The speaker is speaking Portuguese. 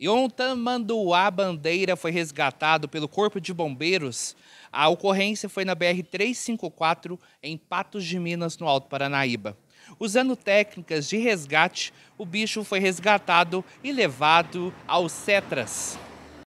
Montamanduá Bandeira foi resgatado pelo Corpo de Bombeiros. A ocorrência foi na BR-354, em Patos de Minas, no Alto Paranaíba. Usando técnicas de resgate, o bicho foi resgatado e levado aos Cetras.